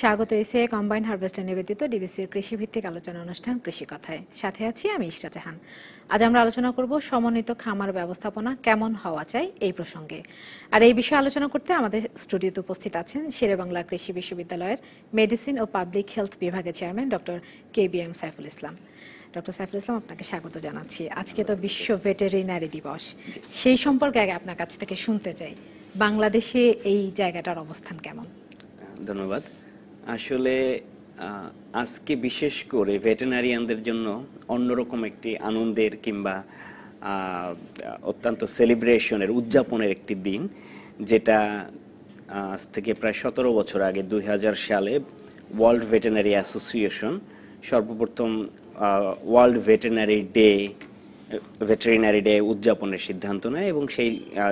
স্বাগত এসে combine harvester নিবেদিত ডিবিসির কৃষিভিত্তিক আলোচনা অনুষ্ঠান কৃষি কথায় সাথে আছি আমি ইশরা জাহান আজ আমরা আলোচনা করব সমন্বিত খামার ব্যবস্থাপনা কেমন হওয়া চাই এই প্রসঙ্গে আর এই বিষয়ে আলোচনা করতে আমাদের স্টুডিওতে উপস্থিত আছেন শেরেবাংলা কৃষি বিশ্ববিদ্যালয়ের মেডিসিন ও পাবলিক হেলথ বিভাগের chairman doctor K B M Saiful Islam doctor Saiful Islam আপনাকে স্বাগত জানাচ্ছি আজকে তো বিশ্ব ভেটেরিনারি দিবস সেই সম্পর্কে আগে আপনার কাছ থেকে শুনতে চাই বাংলাদেশে এই জায়গাটার অবস্থান কেমন ধন্যবাদ আসলে আজকে বিশেষ করে ভেটেনারিয়ানদের জন্য অন্যরকম একটি আনন্দের কিংবা অত্যন্ত সেলিব্রেশনের উদযাপনের একটি দিন যেটা আজ থেকে প্রায় সতেরো বছর আগে দুই সালে ওয়ার্ল্ড ভেটেনারি অ্যাসোসিয়েশন সর্বপ্রথম world veterinary day veterinary day উদযাপনের সিদ্ধান্ত নেয় এবং সেই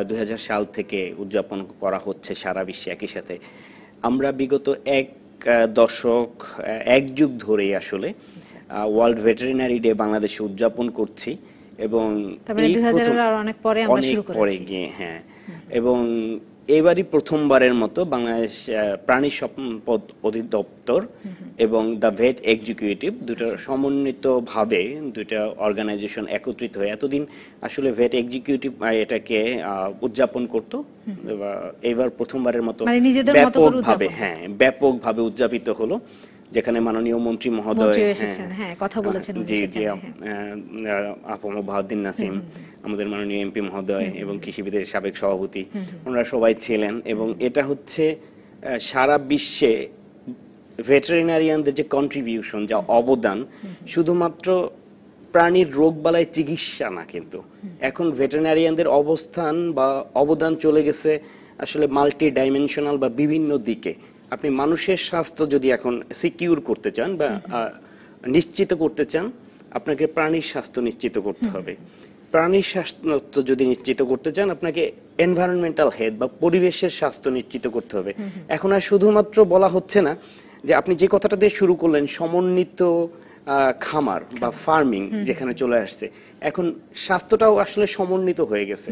দু সাল থেকে উদযাপন করা হচ্ছে সারা বিশ্বে একই সাথে আমরা বিগত এক দশক এক যুগ ধরেই আসলে ওয়ার্ল্ড ভেটেরিনারি ডে বাংলাদেশে উদযাপন করছি এবং অনেক পরে গিয়ে হ্যাঁ এবং এবারই প্রথমবারের মতো বাংলাদেশ প্রাণী সম্পদ অধিদপ্তর এবং দ্য ভেট এক্সিকিউটিভ দুটা সমন্বিতভাবে দুটা অর্গানাইজেশন একত্রিত হয়ে এতদিন আসলে ভেট এক্সিকিউটিভ এটাকে উদযাপন করত এবার প্রথমবারের মতো মানে ব্যাপকভাবে হ্যাঁ ব্যাপকভাবে উদযাপিত হলো যেখানে মাননীয় মন্ত্রী মহোদয় হ্যাঁ, হ্যাঁ কথা হ্যাঁ, বলেছেন জি জি হ্যাঁ, নাসিম আমাদের মাননীয় এমপি মহোদয় এবং কৃষিবিদের সাবেক সভাপতি ওনারা সবাই ছিলেন এবং এটা হচ্ছে সারা বিশ্বে ভেটেরিনারিয়ানদের যে কন্ট্রিবিউশন যা অবদান শুধুমাত্র প্রাণীর রোগ বালায় চিকিৎসা না কিন্তু এখন ভেটেরিনারিয়ানদের অবস্থান বা অবদান চলে গেছে আসলে মাল্টি ডাইমেনশনাল বা বিভিন্ন দিকে আপনি মানুষের স্বাস্থ্য যদি এখন সিকিউর করতে চান বা নিশ্চিত করতে চান আপনাকে প্রাণীর স্বাস্থ্য নিশ্চিত করতে হবে প্রাণীর স্বাস্থ্য যদি নিশ্চিত করতে চান আপনাকে এনভায়রনমেন্টাল হেলথ বা পরিবেশের স্বাস্থ্য নিশ্চিত করতে হবে এখন আর শুধুমাত্র বলা হচ্ছে না যে আপনি যে কথাটা দিয়ে শুরু করলেন সমন্বিত খামার বা ফার্মিং যেখানে চলে আসছে এখন স্বাস্থ্যটাও আসলে সমন্বিত হয়ে গেছে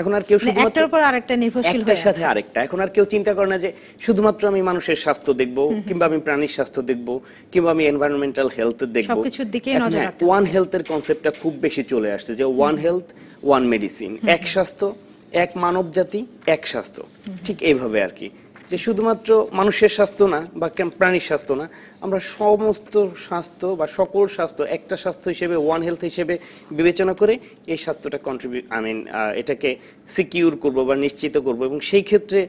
এখন আর কেউ মানে একটার আরেকটা নির্ভরশীল একটার সাথে আরেকটা এখন আর কেউ চিন্তা করে না যে শুধুমাত্র আমি মানুষের স্বাস্থ্য দেখব কিংবা আমি প্রাণীর স্বাস্থ্য দেখব কিংবা আমি এনভায়রনমেন্টাল হেলথ দেখব সবকিছুর দিকে নজর হ্যাঁ, রাখতে ওয়ান হেলথের কনসেপ্টটা খুব বেশি চলে আসছে যে ওয়ান হেলথ ওয়ান মেডিসিন এক স্বাস্থ্য এক মানব জাতি এক স্বাস্থ্য ঠিক এইভাবে আর কি যে শুধুমাত্র মানুষের স্বাস্থ্য না বা প্রাণীর স্বাস্থ্য না আমরা সমস্ত স্বাস্থ্য বা সকল স্বাস্থ্য একটা স্বাস্থ্য হিসেবে ওয়ান হেলথ হিসেবে বিবেচনা করে এই স্বাস্থ্যটা কন্ট্রিবিউট আই মিন এটাকে সিকিউর করব বা নিশ্চিত করব এবং সেই ক্ষেত্রে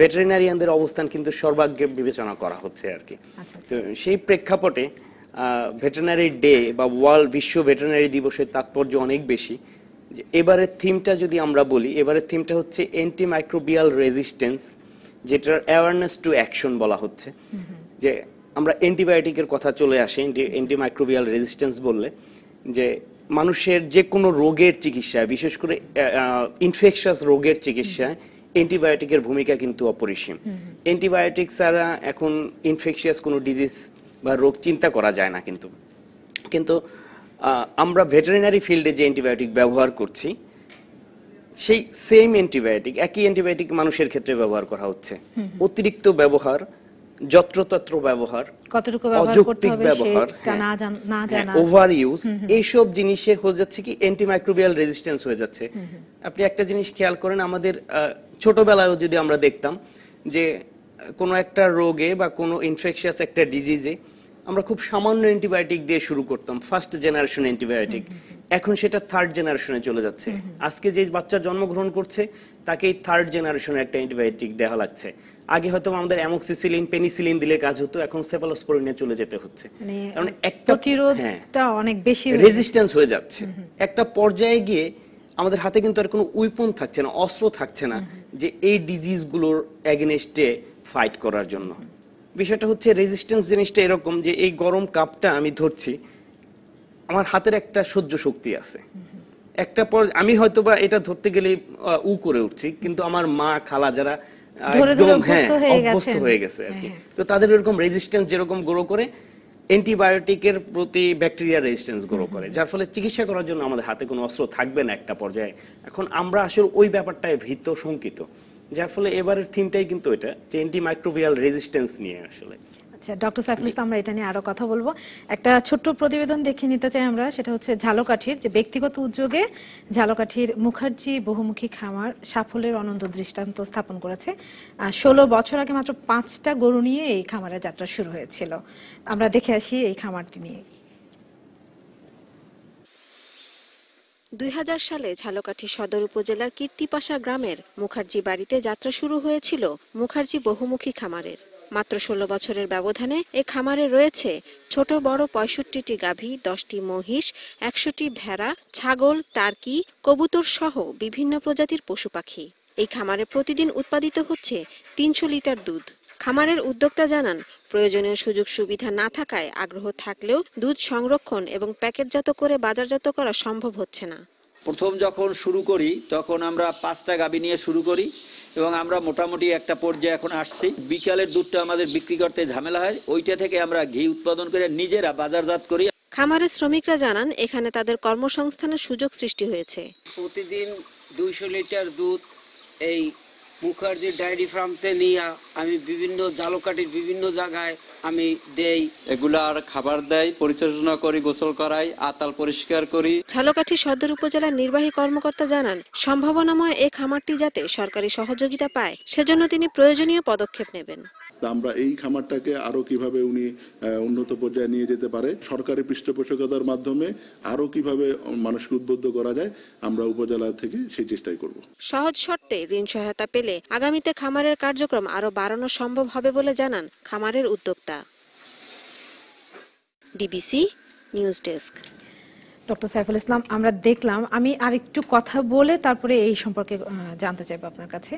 ভেটেরিনারিয়ানদের অবস্থান কিন্তু সর্বাগ্রে বিবেচনা করা হচ্ছে আর কি আচ্ছা, আচ্ছা। তো সেই প্রেক্ষাপটে ভেটেরিনারি ডে বা ওয়ার্ল্ড বিশ্ব ভেটেরিনারি দিবসের তাৎপর্য অনেক বেশি এবারের থিমটা যদি আমরা বলি এবারের থিমটা হচ্ছে অ্যান্টিমাইক্রোবিয়াল রেজিস্ট্যান্স যেটার অ্যাওয়ারনেস টু অ্যাকশন বলা হচ্ছে যে আমরা অ্যান্টিবায়োটিকের কথা চলে আসি অ্যান্টিমাইক্রোবিয়াল রেজিস্ট্যান্স বললে যে মানুষের যে কোনো রোগের চিকিৎসায় বিশেষ করে ইনফেকশাস রোগের চিকিৎসায় অ্যান্টিবায়োটিকের ভূমিকা কিন্তু অপরিসীম অ্যান্টিবায়োটিক ছাড়া এখন ইনফেকশিয়াস কোনো ডিজিজ বা রোগ চিন্তা করা যায় না কিন্তু কিন্তু আমরা ভেটেরিনারি ফিল্ডে যে অ্যান্টিবায়োটিক ব্যবহার করছি সেই সেম অ্যান্টিবায়োটিক একই অ্যান্টিবায়োটিক মানুষের ক্ষেত্রে ব্যবহার করা হচ্ছে অতিরিক্ত ব্যবহার যত্রতত্র ব্যবহার অযৌক্তিক ব্যবহার ওভার ইউজ হ্যাঁ, হ্যাঁ, এইসব জিনিসে হয়ে যাচ্ছে কি অ্যান্টিমাইক্রোবিয়াল রেজিস্ট্যান্স হয়ে যাচ্ছে আপনি একটা জিনিস খেয়াল করেন আমাদের ছোটবেলায় যদি আমরা দেখতাম যে কোনো একটা রোগে বা কোনো ইনফেকশিয়াস একটা ডিজিজে আমরা খুব সামান্য অ্যান্টিবায়োটিক দিয়ে শুরু করতাম ফার্স্ট জেনারেশন অ্যান্টিবায়োটিক এখন সেটা থার্ড জেনারেশনে চলে যাচ্ছে আজকে যে বাচ্চা জন্মগ্রহণ করছে তাকে থার্ড জেনারেশনের একটা অ্যান্টিবায়োটিক দেওয়া লাগছে আগে হয়তো আমাদের অ্যামোক্সিসিলিন পেনিসিলিন দিলে কাজ হতো এখন সেফালোস্পোরিনে চলে যেতে হচ্ছে কারণ মানে মানে একটা প্রতিরোধটা হ্যাঁ। অনেক বেশি রেজিস্ট্যান্স হয়ে যাচ্ছে একটা পর্যায়ে গিয়ে আমাদের হাতে কিন্তু আর কোনো উইপন থাকছে না অস্ত্র থাকছে না যে এই ডিজিজগুলোর অ্যাগেনেস্টে ফাইট করার জন্য বিষয়টা হচ্ছে রেজিস্ট্যান্স জিনিসটা এরকম যে এই গরম কাপটা আমি ধরছি আমার হাতের একটা সহ্য শক্তি আছে একটা পর আমি হয়তো বা এটা ধরতে গেলে উ করে উঠছি কিন্তু আমার মা খালা যারা একদম হ্যাঁ অভ্যস্ত হয়ে গেছে আর কি হ্যাঁ, হ্যাঁ। তো তাদের এরকম রেজিস্ট্যান্স যেরকম গ্রো করে অ্যান্টিবায়োটিকের প্রতি ব্যাকটেরিয়া রেজিস্ট্যান্স গ্রো করে যার ফলে চিকিৎসা করার জন্য আমাদের হাতে কোনো অস্ত্র থাকবে না একটা পর্যায়ে এখন আমরা আসলে ওই ব্যাপারটায় ভীত শঙ্কিত যার ফলে এবারের থিমটাই কিন্তু এটা যে অ্যান্টিমাইক্রোভিয়াল রেজিস্ট্যান্স নিয়ে আসলে আচ্ছা ডক্টর সাইফুল ইসলাম আমরা এটা নিয়ে আরো কথা বলবো একটা ছোট্ট প্রতিবেদন দেখে নিতে চাই আমরা সেটা হচ্ছে ঝালকাঠির যে ব্যক্তিগত উদ্যোগে ঝালকাঠির মুখার্জি বহুমুখী খামার সাফল্যের অনন্ত দৃষ্টান্ত স্থাপন করেছে ষোলো বছর আগে মাত্র পাঁচটা গরু নিয়ে এই খামারের যাত্রা শুরু হয়েছিল আমরা দেখে আসি এই খামারটি নিয়ে দুই সালে ঝালকাঠি সদর উপজেলার কীর্তিপাশা গ্রামের মুখার্জি বাড়িতে যাত্রা শুরু হয়েছিল মুখার্জি বহুমুখী খামারের মাত্র ষোলো বছরের ব্যবধানে এ খামারে রয়েছে ছোট বড় পঁয়ষট্টিটি গাভী দশটি মহিষ একশোটি ভেড়া ছাগল টার্কি কবুতর সহ বিভিন্ন প্রজাতির পশু পাখি এই খামারে প্রতিদিন উৎপাদিত হচ্ছে তিনশো লিটার দুধ খামারের উদ্যোক্তা জানান প্রয়োজনীয় সুযোগ সুবিধা না থাকায় আগ্রহ থাকলেও দুধ সংরক্ষণ এবং প্যাকেটজাত করে বাজারজাত করা সম্ভব হচ্ছে না প্রথম যখন শুরু করি তখন আমরা পাঁচটা গাবি নিয়ে শুরু করি এবং আমরা মোটামুটি একটা পর্যায়ে এখন আসছি বিকালের দুধটা আমাদের বিক্রি করতে ঝামেলা হয় ওইটা থেকে আমরা ঘি উৎপাদন করে নিজেরা বাজারজাত করি খামারের শ্রমিকরা জানান এখানে তাদের কর্মসংস্থানের সুযোগ সৃষ্টি হয়েছে প্রতিদিন দুইশো লিটার দুধ এই মুখার্জি ডায়েরি ফার্মতে নিয়ে আমি বিভিন্ন জালকাটির বিভিন্ন জায়গায় আমি দেই এগুলার খাবার দেই পরিচর্যা করি গোসল করাই আতাল পরিষ্কার করি ঝালকাঠি সদর উপজেলার নির্বাহী কর্মকর্তা জানান সম্ভাবনাময় এই খামারটি যাতে সরকারি সহযোগিতা পায় সেজন্য তিনি প্রয়োজনীয় পদক্ষেপ নেবেন আমরা এই খামারটাকে আরো কিভাবে উনি উন্নত পর্যায়ে নিয়ে যেতে পারে সরকারি পৃষ্ঠপোষকতার মাধ্যমে আরো কিভাবে মানুষকে উদ্বুদ্ধ করা যায় আমরা উপজেলা থেকে সেই চেষ্টাই করব সহজ শর্তে ঋণ সহায়তা পেলে আগামীতে খামারের কার্যক্রম আরো বাড়বে বাড়ানো সম্ভব হবে বলে জানান খামারের উদ্যোক্তা DBC news desk doctor Saiful Islam আমরা দেখলাম আমি আরেকটু কথা বলে তারপরে এই সম্পর্কে জানতে চাইবো আপনার কাছে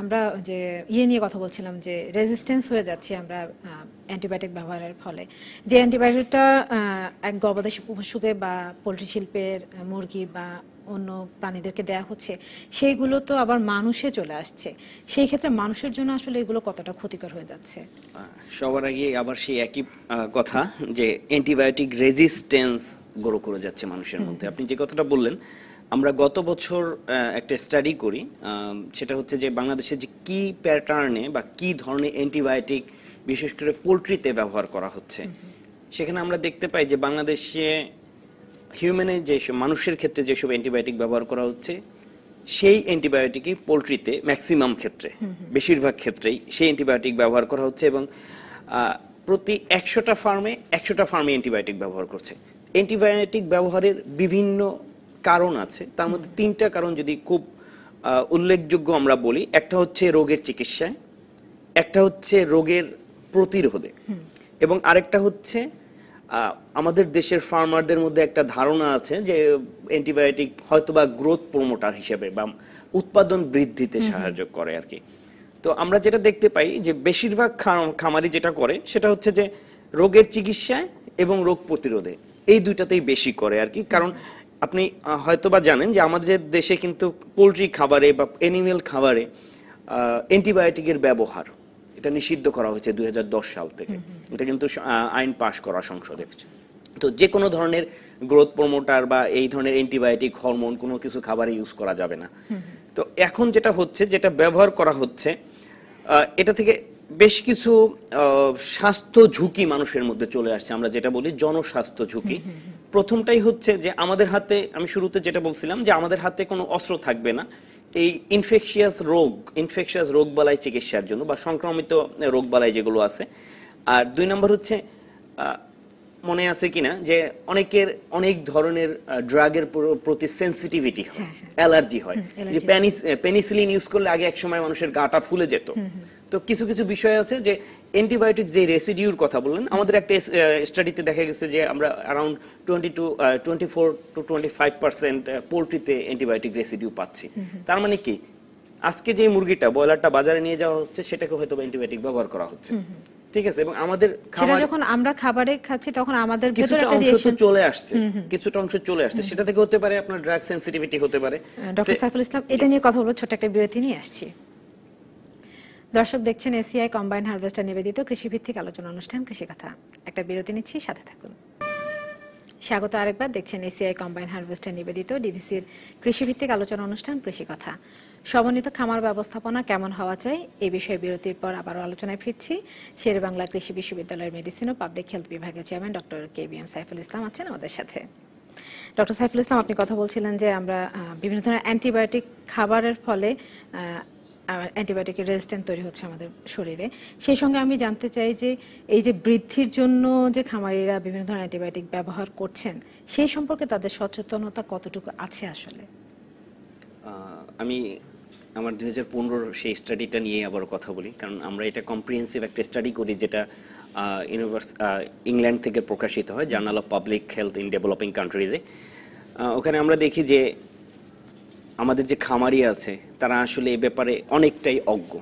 আমরা যে ইয়ে নিয়ে কথা বলছিলাম যে রেজিস্ট্যান্স হয়ে যাচ্ছি আমরা অ্যান্টিবায়োটিক ব্যবহারের ফলে যে অ্যান্টিবায়োটিকটা এক গবাদি পশুকে বা পোলট্রি শিল্পের মুরগি বা অন্য প্রাণীদেরকে দেয়া হচ্ছে সেইগুলো তো আবার মানুষে চলে আসছে সেই ক্ষেত্রে মানুষের জন্য আসলে এগুলো কতটা ক্ষতিকর হয়ে যাচ্ছে সবার আগে আবার সেই একই কথা যে অ্যান্টিবায়োটিক রেজিস্ট্যান্স গড়ো করে যাচ্ছে মানুষের মধ্যে আপনি যে কথাটা বললেন আমরা গত বছর একটা স্টাডি করি সেটা হচ্ছে যে বাংলাদেশে যে কি প্যাটার্নে বা কি ধরনের অ্যান্টিবায়োটিক বিশেষ করে পোলট্রিতে ব্যবহার করা হচ্ছে সেখানে আমরা দেখতে পাই যে বাংলাদেশে হিউম্যানে যেসব মানুষের ক্ষেত্রে যেসব অ্যান্টিবায়োটিক ব্যবহার করা হচ্ছে সেই অ্যান্টিবায়োটিকই পোলট্রিতে ম্যাক্সিমাম ক্ষেত্রে বেশিরভাগ ক্ষেত্রেই সেই অ্যান্টিবায়োটিক ব্যবহার করা হচ্ছে এবং প্রতি একশোটা ফার্মে একশোটা ফার্মে অ্যান্টিবায়োটিক ব্যবহার করছে অ্যান্টিবায়োটিক ব্যবহারের বিভিন্ন কারণ আছে তার মধ্যে তিনটা কারণ যদি খুব উল্লেখযোগ্য আমরা বলি একটা হচ্ছে রোগের চিকিৎসায় একটা হচ্ছে রোগের প্রতিরোধে এবং আরেকটা হচ্ছে আমাদের দেশের ফার্মারদের মধ্যে একটা ধারণা আছে যে অ্যান্টিবায়োটিক হয়তো বা গ্রোথ প্রমোটার হিসেবে বা উৎপাদন বৃদ্ধিতে সাহায্য করে আর কি তো আমরা যেটা দেখতে পাই যে বেশিরভাগ খামারি যেটা করে সেটা হচ্ছে যে রোগের চিকিৎসায় এবং রোগ প্রতিরোধে এই দুইটাতেই বেশি করে আর কি কারণ আপনি হয়তো বা জানেন যে আমাদের দেশে কিন্তু পোলট্রি খাবারে বা অ্যানিমেল খাবারে অ্যান্টিবায়োটিকের ব্যবহার এটা নিষিদ্ধ করা হয়েছে দুই সাল থেকে এটা কিন্তু আইন পাশ করা সংসদে তো যে কোনো ধরনের গ্রোথ প্রমোটার বা এই ধরনের অ্যান্টিবায়োটিক হরমোন কোনো কিছু খাবারে ইউজ করা যাবে না তো এখন যেটা হচ্ছে যেটা ব্যবহার করা হচ্ছে এটা থেকে বেশ কিছু স্বাস্থ্য ঝুঁকি মানুষের মধ্যে চলে আসছে আমরা যেটা বলি জনস্বাস্থ্য ঝুঁকি প্রথমটাই হচ্ছে যে আমাদের হাতে আমি শুরুতে যেটা বলছিলাম যে আমাদের হাতে কোনো অস্ত্র থাকবে না এই ইনফেকশিয়াস রোগ ইনফেকশিয়াস রোগ বালাই চিকিৎসার জন্য বা সংক্রমিত রোগ বালাই যেগুলো আছে আর দুই নম্বর হচ্ছে মনে আছে কিনা যে অনেকের অনেক ধরনের ড্রাগের প্রতি সেন্সিটিভিটি হয় অ্যালার্জি হ্যাঁ। হয় যে প্যানিস পেনিসিলিন ইউজ করলে আগে এক সময় মানুষের গাটা ফুলে যেত তো কিছু কিছু বিষয় আছে যে অ্যান্টিবায়োটিক যে রেসিডিউর কথা বললেন আমাদের একটা স্টাডিতে দেখা গেছে যে আমরা around twenty two twenty four to twenty five percent পোলট্রিতে অ্যান্টিবায়োটিক রেসিডিউ পাচ্ছি তার মানে কি আজকে যে মুরগিটা ব্রয়লারটা বাজারে নিয়ে যাওয়া হচ্ছে সেটাকে হয়তো অ্যান্টিবায়োটিক ব্যবহার করা হচ্ছে ঠিক আছে এবং আমাদের খাবার যখন আমরা খাবারে খাচ্ছি তখন আমাদের কিছুটা অংশ তো চলে আসছে কিছুটা অংশ চলে আসছে সেটা থেকে হতে পারে আপনার ড্রাগ সেনসিটিভিটি হতে পারে ডক্টর সাইফুল ইসলাম এটা নিয়ে কথা বলবো ছোট একটা বিরতি নিয়ে আসছি দর্শক দেখছেন এসিআই কম্বাইন হারভেস্টার নিবেদিত কৃষিভিত্তিক আলোচনা অনুষ্ঠান কৃষি কথা একটা বিরতি নিচ্ছি সাথে থাকুন স্বাগত আরেকবার দেখছেন এসিআই কম্বাইন হারভেস্টার নিবেদিত ডিভিসির কৃষিভিত্তিক আলোচনা অনুষ্ঠান কৃষি কথা সমন্বিত খামার ব্যবস্থাপনা কেমন হওয়া চাই এ বিষয়ে বিরতির পর আবারও আলোচনায় ফিরছি শের বাংলা কৃষি বিশ্ববিদ্যালয়ের মেডিসিন ও পাবলিক হেলথ বিভাগের chairman doctor K B M Saiful Islam আছেন আমাদের সাথে ডক্টর সাইফুল ইসলাম আপনি কথা বলছিলেন যে আমরা বিভিন্ন ধরনের অ্যান্টিবায়োটিক খাবারের ফলে অ্যান্টিবায়োটিকের রেজিস্ট্যান্ট তৈরি হচ্ছে আমাদের শরীরে সেই সঙ্গে আমি জানতে চাই যে এই যে বৃদ্ধির জন্য যে খামারিরা বিভিন্ন ধরনের অ্যান্টিবায়োটিক ব্যবহার করছেন সেই সম্পর্কে তাদের সচেতনতা কতটুকু আছে আসলে আমি আমার দুই হাজার সেই স্টাডিটা নিয়ে আবার কথা বলি কারণ আমরা এটা কম্প্রিহেন্সিভ একটা স্টাডি করি যেটা ইউনিভার্স ইংল্যান্ড থেকে প্রকাশিত হয় journal of public health in developing কান্ট্রিজে ওখানে আমরা দেখি যে আমাদের যে খামারি আছে তারা আসলে এ ব্যাপারে অনেকটাই অজ্ঞ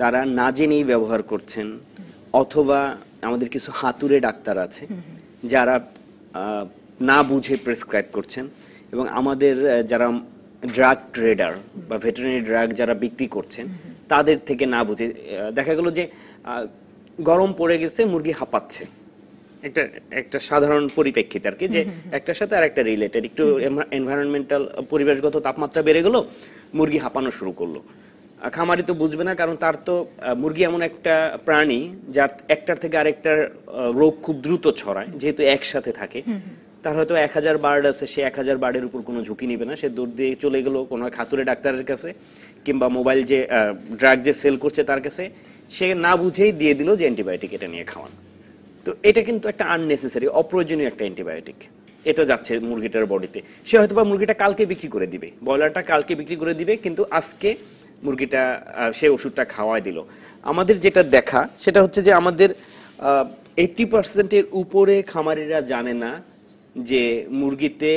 তারা না জেনেই ব্যবহার করছেন অথবা আমাদের কিছু হাতুরে ডাক্তার আছে যারা না বুঝে প্রেসক্রাইব করছেন এবং আমাদের যারা ড্রাগ ট্রেডার বা ভেটেরিনারি ড্রাগ যারা বিক্রি করছেন তাদের থেকে না বুঝে দেখা গেল যে গরম পড়ে গেছে মুরগি হাঁপাচ্ছে একটা একটা সাধারণ পরিপ্রেক্ষিতে আর কি যে একটার সাথে আর একটা রিলেটেড একটু এনভায়রনমেন্টাল পরিবেশগত তাপমাত্রা বেড়ে গেল মুরগি হাঁপানো শুরু করলো খামারি তো বুঝবে না কারণ তার তো মুরগি এমন একটা প্রাণী যার একটার থেকে আরেকটার রোগ খুব দ্রুত ছড়ায় যেহেতু একসাথে থাকে তার হয়তো এক হাজার বার্ড আছে সে এক হাজার বার্ডের উপর কোনো ঝুঁকি নেবে না সে দূর দিয়ে চলে গেলো কোনো খাতুরে ডাক্তারের কাছে কিংবা মোবাইল যে ড্রাগ যে সেল করছে তার কাছে সে না বুঝেই দিয়ে দিল যে অ্যান্টিবায়োটিক এটা নিয়ে খাওয়ানো তো এটা কিন্তু একটা আননেসেসারি অপ্রয়োজনীয় একটা অ্যান্টিবায়োটিক এটা যাচ্ছে মুরগিটার বডিতে সে হয়তো বা মুরগিটা কালকে বিক্রি করে দিবে ব্রয়লারটা কালকে বিক্রি করে দিবে কিন্তু আজকে মুরগিটা সে ওষুধটা খাওয়াই দিল আমাদের যেটা দেখা সেটা হচ্ছে যে আমাদের এইটটি পার্সেন্টের উপরে খামারিরা জানে না যে মুরগিতে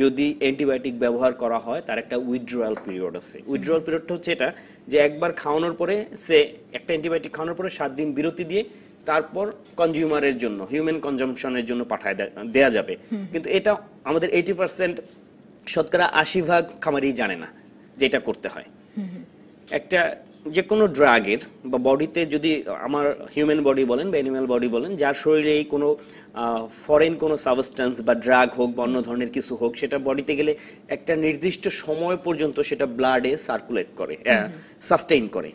যদি অ্যান্টিবায়োটিক ব্যবহার করা হয় তার একটা উইথড্রয়াল পিরিয়ড আছে উইথড্রয়াল পিরিয়ডটা হচ্ছে এটা যে একবার খাওয়ানোর পরে সে একটা অ্যান্টিবায়োটিক খাওয়ানোর পরে সাত দিন বিরতি দিয়ে তারপর কনজিউমারের জন্য হিউম্যান কনজামশনের জন্য পাঠায় দেয়া যাবে কিন্তু এটা আমাদের এইটি পার্সেন্ট শতকরা আশি ভাগ খামারই জানে না যে এটা করতে হয় একটা যে কোনো ড্রাগের বা বডিতে যদি আমার হিউম্যান বডি বলেন বা অ্যানিম্যাল বডি বলেন যার শরীরে এই কোনো ফরেন কোনো সাবস্ট্যান্স বা ড্রাগ হোক বা অন্য ধরনের কিছু হোক সেটা বডিতে গেলে একটা নির্দিষ্ট সময় পর্যন্ত সেটা ব্লাডে সার্কুলেট করে সাস্টেইন করে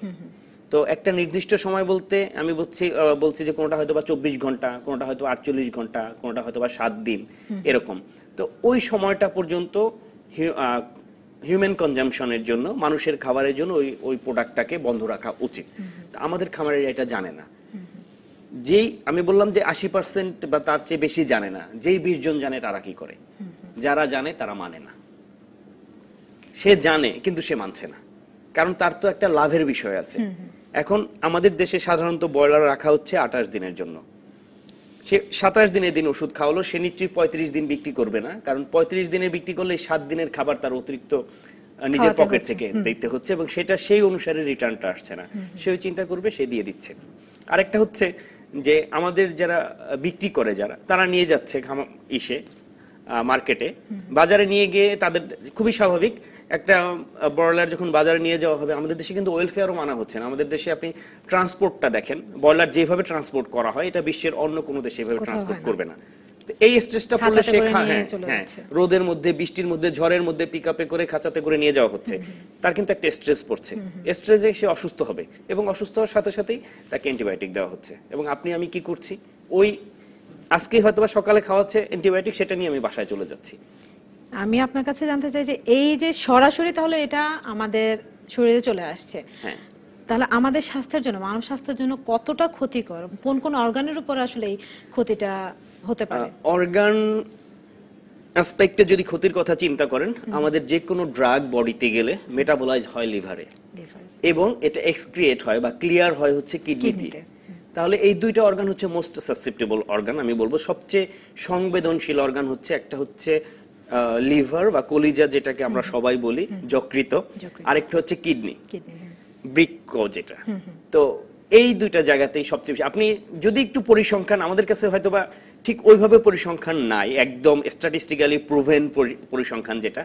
তো একটা নির্দিষ্ট সময় বলতে আমি বলছি বলছি যে কোনোটা হয়তো বা চব্বিশ ঘন্টা কোনোটা হয়তো আটচল্লিশ ঘন্টা কোনোটা হয়তো বা সাত দিন এরকম তো ওই সময়টা পর্যন্ত হিউম্যান কনজামশনের জন্য মানুষের খাবারের জন্য ওই ওই প্রোডাক্টটাকে বন্ধ রাখা উচিত তা আমাদের খামারের এটা জানে না যেই আমি বললাম যে আশি পার্সেন্ট বা তার চেয়ে বেশি জানে না যেই বিশ জন জানে তারা কি করে যারা জানে তারা মানে না সে জানে কিন্তু সে মানছে না কারণ তার তো একটা লাভের বিষয় আছে এখন আমাদের দেশে সাধারণত ব্রয়লার রাখা হচ্ছে আঠাশ দিনের জন্য সে সাতাশ দিনের দিন ওষুধ খাওয়ালো সে নিশ্চয়ই পঁয়ত্রিশ দিন বিক্রি করবে না কারণ পঁয়ত্রিশ দিনে বিক্রি করলে সাত দিনের খাবার তার অতিরিক্ত নিজের পকেট থেকে দেখতে হচ্ছে এবং সেটা সেই অনুসারে রিটার্নটা আসছে না সেও চিন্তা করবে সে দিয়ে দিচ্ছে আরেকটা হচ্ছে যে আমাদের যারা বিক্রি করে যারা তারা নিয়ে যাচ্ছে ইসে মার্কেটে বাজারে নিয়ে গিয়ে তাদের খুবই স্বাভাবিক একটা ব্রয়লার যখন বাজারে নিয়ে যাওয়া হবে আমাদের দেশে কিন্তু ওয়েলফেয়ারও মানা হচ্ছে না আমাদের দেশে আপনি ট্রান্সপোর্টটা দেখেন ব্রয়লার যেভাবে ট্রান্সপোর্ট করা হয় এটা বিশ্বের অন্য কোনো দেশে এভাবে ট্রান্সপোর্ট করবে না এই স্ট্রেসটা পড়লে সে হ্যাঁ, হ্যাঁ, রোদের মধ্যে বৃষ্টির মধ্যে ঝড়ের মধ্যে পিক আপে করে খাঁচাতে করে নিয়ে যাওয়া হচ্ছে তার কিন্তু একটা স্ট্রেস পড়ছে স্ট্রেসে সে অসুস্থ হবে এবং অসুস্থ হওয়ার সাথে সাথেই তাকে অ্যান্টিবায়োটিক দেওয়া হচ্ছে এবং আপনি আমি কি করছি ওই আজকে হয়তোবা সকালে খাওয়াচ্ছে অ্যান্টিবায়োটিক সেটা নিয়ে আমি বাসায় চলে যাচ্ছি আমি আপনার কাছে জানতে চাই যে এই যে সরাসরি তাহলে এটা আমাদের শরীরে চলে আসছে হ্যাঁ। তাহলে আমাদের স্বাস্থ্যের জন্য মানব স্বাস্থ্যের জন্য কতটা ক্ষতিকর কোন কোন অর্গানের উপর আসলে এই ক্ষতিটা হতে পারে অর্গান অ্যাসপেক্টে যদি ক্ষতির কথা চিন্তা করেন আমাদের যে কোনো ড্রাগ বডিতে গেলে মেটাবলাইজ হয় লিভারে এবং এটা এক্সক্রিয়েট হয় বা ক্লিয়ার হয় হচ্ছে কিডনিতে তাহলে এই দুইটা অর্গান হচ্ছে মোস্ট সাসেপ্টেবল অর্গান আমি বলবো সবচেয়ে সংবেদনশীল অর্গান হচ্ছে একটা হচ্ছে লিভার বা কলিজা যেটাকে আমরা সবাই বলি যকৃত আরেকটা হচ্ছে কিডনি বৃক্ষ যেটা তো এই দুইটা জায়গাতেই সবচেয়ে বেশি আপনি যদি একটু পরিসংখ্যান আমাদের কাছে হয়তো বা ঠিক ওইভাবে পরিসংখ্যান নাই একদম স্ট্যাটিস্টিক্যালি প্রুভেন পরিসংখ্যান যেটা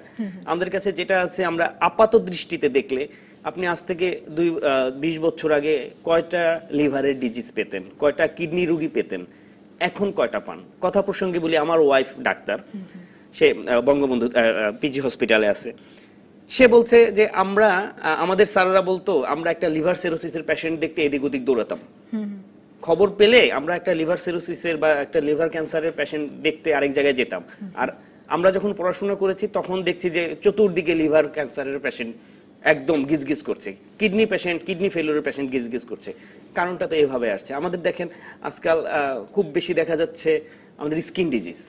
আমাদের কাছে যেটা আছে আমরা আপাত দৃষ্টিতে দেখলে আপনি আজ থেকে দুই বিশ বছর আগে কয়টা লিভারের ডিজিজ পেতেন কয়টা কিডনি রুগী পেতেন এখন কয়টা পান কথা প্রসঙ্গে বলি আমার ওয়াইফ ডাক্তার সে বঙ্গবন্ধু পিজি হসপিটালে আছে সে বলছে যে আমরা আমাদের স্যাররা বলতো আমরা একটা লিভার সেরোসিসের পেশেন্ট দেখতে এদিক ওদিক দৌড়াতাম খবর পেলে আমরা একটা লিভার সেরোসিসের বা একটা লিভার ক্যান্সারের পেশেন্ট দেখতে আরেক জায়গায় যেতাম আর আমরা যখন পড়াশোনা করেছি তখন দেখছি যে চতুর্দিকে লিভার ক্যান্সারের পেশেন্ট একদম গিজগিজ করছে কিডনি পেশেন্ট কিডনি ফেলিওরের পেশেন্ট গিজগিজ করছে কারণটা তো এভাবে আসছে আমাদের দেখেন আজকাল খুব বেশি দেখা যাচ্ছে আমাদের স্কিন ডিজিজ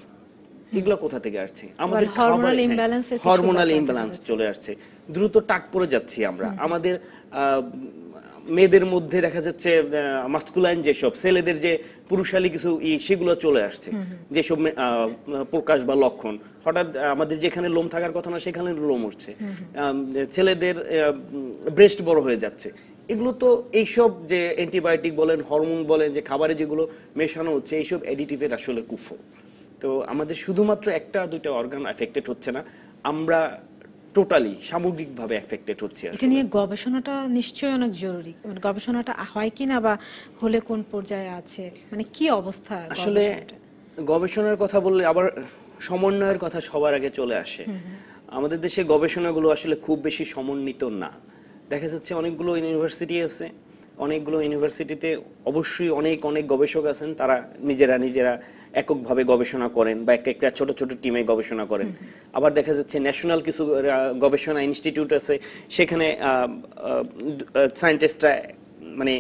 এগুলো কোথা থেকে আসছে আমাদের হরমোনাল ইমব্যালেন্স চলে আসছে দ্রুত টাক পরে যাচ্ছি আমরা আমাদের মেয়েদের মধ্যে দেখা যাচ্ছে মাস্কুলাইন যেসব ছেলেদের যে পুরুষালী কিছু ই সেগুলো চলে আসছে যেসব প্রকাশ বা লক্ষণ হঠাৎ আমাদের যেখানে লোম থাকার কথা না সেখানে লোম উঠছে ছেলেদের ব্রেস্ট বড় হয়ে যাচ্ছে এগুলো তো এইসব যে অ্যান্টিবায়োটিক বলেন হরমোন বলেন যে খাবারে যেগুলো মেশানো হচ্ছে এইসব অ্যাডিটিভের আসলে কুফল তো আমাদের শুধুমাত্র একটা দুইটা অর্গান এফেক্টেড হচ্ছে না আমরা টোটালি সামগ্রিকভাবে এফেক্টেড হচ্ছে এটা নিয়ে গবেষণাটা নিশ্চয়ই অনেক জরুরি মানে গবেষণাটা হয় কিনা বা হলে কোন পর্যায়ে আছে মানে কি অবস্থা আসলে গবেষণার কথা বললে আবার সমন্বয়ের কথা সবার আগে চলে আসে আমাদের দেশে গবেষণাগুলো আসলে খুব বেশি সমন্বিত না দেখা যাচ্ছে অনেকগুলো ইউনিভার্সিটি আছে অনেকগুলো ইউনিভার্সিটিতে অবশ্যই অনেক অনেক গবেষক আছেন তারা নিজেরা নিজেরা এককভাবে গবেষণা করেন বা এক একটা ছোট ছোট টিমে গবেষণা করেন আবার দেখা যাচ্ছে ন্যাশনাল কিছু গবেষণা ইনস্টিটিউট আছে সেখানে সায়েন্টিস্টরা মানে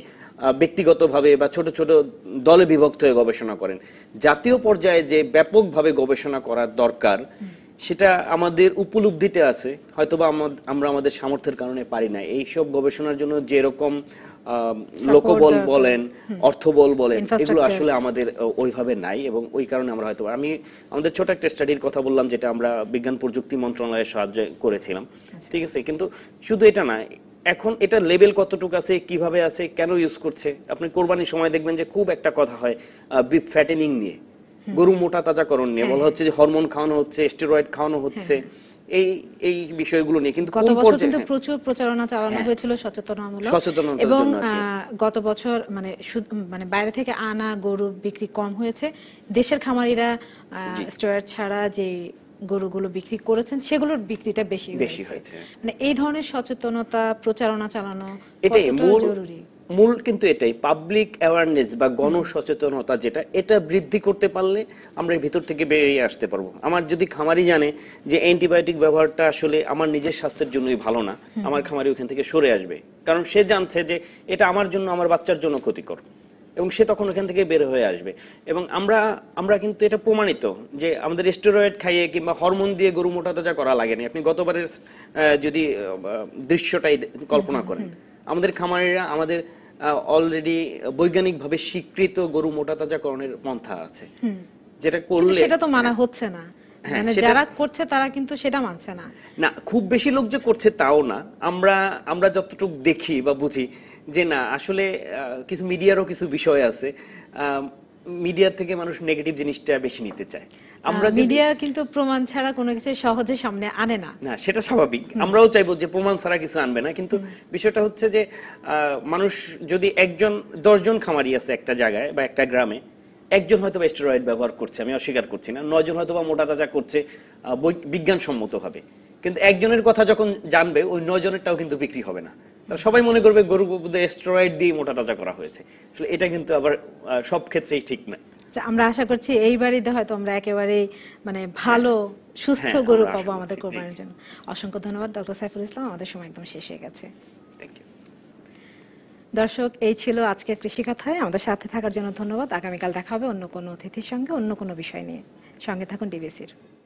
ব্যক্তিগতভাবে বা ছোট ছোট দলে বিভক্ত হয়ে গবেষণা করেন জাতীয় পর্যায়ে যে ব্যাপকভাবে গবেষণা করার দরকার সেটা আমাদের উপলব্ধিতে আছে হয়তোবা আমরা আমাদের সামর্থ্যের কারণে পারি না এইসব গবেষণার জন্য যেরকম লোকবল বলেন অর্থবল বলেন এগুলো আসলে আমাদের ওইভাবে নাই এবং ওই কারণে আমরা হয়তো আমি আমাদের ছোট একটা স্টাডির কথা বললাম যেটা আমরা বিজ্ঞান প্রযুক্তি মন্ত্রণালয়ের সাহায্যে করেছিলাম আচ্ছা। ঠিক আছে কিন্তু শুধু এটা না এখন এটা লেভেল কতটুকু আছে কিভাবে আছে কেন ইউজ করছে আপনি কোরবানির সময় দেখবেন যে খুব একটা কথা হয় বিফ ফ্যাটেনিং নিয়ে গরু মোটা তাজাকরণ নিয়ে হ্যাঁ। বলা হচ্ছে যে হরমোন খাওয়ানো হচ্ছে স্টেরয়েড খাওয়ানো হ্যাঁ। হচ্ছে এই এই বিষয়গুলো নিয়ে কিন্তু গত বছর কিন্তু হ্যাঁ। প্রচুর প্রচারণা চালানো হয়েছিল এবং গত বছর মানে মানে বাইরে থেকে আনা গরু বিক্রি কম হয়েছে দেশের খামারিরা স্টোর ছাড়া যে গরুগুলো বিক্রি করেছেন সেগুলোর বিক্রিটা বেশি বেশি হয়েছে মানে এই ধরনের সচেতনতা প্রচারণা চালানো এটাই মূল জরুরি মূল কিন্তু এটাই পাবলিক অ্যাওয়ারনেস বা গণসচেতনতা যেটা এটা বৃদ্ধি করতে পারলে আমরা ভিতর থেকে বেরিয়ে আসতে পারবো আমার যদি খামারি জানে যে অ্যান্টিবায়োটিক ব্যবহারটা আসলে আমার নিজের স্বাস্থ্যের জন্যই ভালো না আমার খামারি ওখান থেকে সরে আসবে কারণ সে জানছে যে এটা আমার জন্য আমার বাচ্চার জন্য ক্ষতিকর এবং সে তখন ওখান থেকে বের হয়ে আসবে এবং আমরা আমরা কিন্তু এটা প্রমাণিত যে আমাদের স্টেরয়েড খাইয়ে কিংবা হরমোন দিয়ে গরু মোটা তাজা করা লাগেনি আপনি গতবারের যদি দৃশ্যটাই কল্পনা করেন আমাদের খামারিরা আমাদের অলরেডি বৈজ্ঞানিকভাবে স্বীকৃত গরু মোটা তাজাকরণের পন্থা আছে যেটা করলে সেটা তো মানা হচ্ছে না হ্যাঁ, হ্যাঁ, মানে যারা করছে তারা কিন্তু সেটা মানছে না না খুব বেশি লোক যে করছে তাও না আমরা আমরা যতটুকু দেখি বা বুঝি যে না আসলে কিছু মিডিয়ারও কিছু বিষয় আছে মিডিয়ার থেকে মানুষ নেগেটিভ জিনিসটা বেশি নিতে চায় আমরা মিডিয়া কিন্তু প্রমাণ ছাড়া কোনো কিছু সহজে সামনে আনে না না সেটা স্বাভাবিক আমরাও চাইবো যে প্রমাণ ছাড়া কিছু আনবে না কিন্তু বিষয়টা হচ্ছে যে মানুষ যদি একজন দশজন খামারি আছে একটা জায়গায় বা একটা গ্রামে একজন হয়তো স্টেরয়েড ব্যবহার করছে আমি অস্বীকার করছি না নয়জন হয়তো বা মোটা তাজা করছে হবে কিন্তু একজনের কথা যখন জানবে ওই নয়জনেরটাও কিন্তু বিক্রি হবে না সবাই মনে করবে গরু বোধহয় স্টেরয়েড দিয়ে মোটা তাজা করা হয়েছে আসলে এটা কিন্তু আবার সব ক্ষেত্রেই ঠিক না আচ্ছা, আমরা আশা করছি এইবার ঈদে হয়তো আমরা একেবারে মানে ভালো হ্যাঁ, সুস্থ গরু পাবো আমাদের কোরবানির জন্য অসংখ্য ধন্যবাদ ডক্টর সাইফুল ইসলাম আমাদের সময় একদম শেষ হয়ে গেছে দর্শক এই ছিল আজকের কৃষি কথায় আমাদের সাথে থাকার জন্য ধন্যবাদ আগামীকাল দেখা হবে অন্য কোনো অতিথির সঙ্গে অন্য কোনো বিষয় নিয়ে সঙ্গে থাকুন ডিবিসির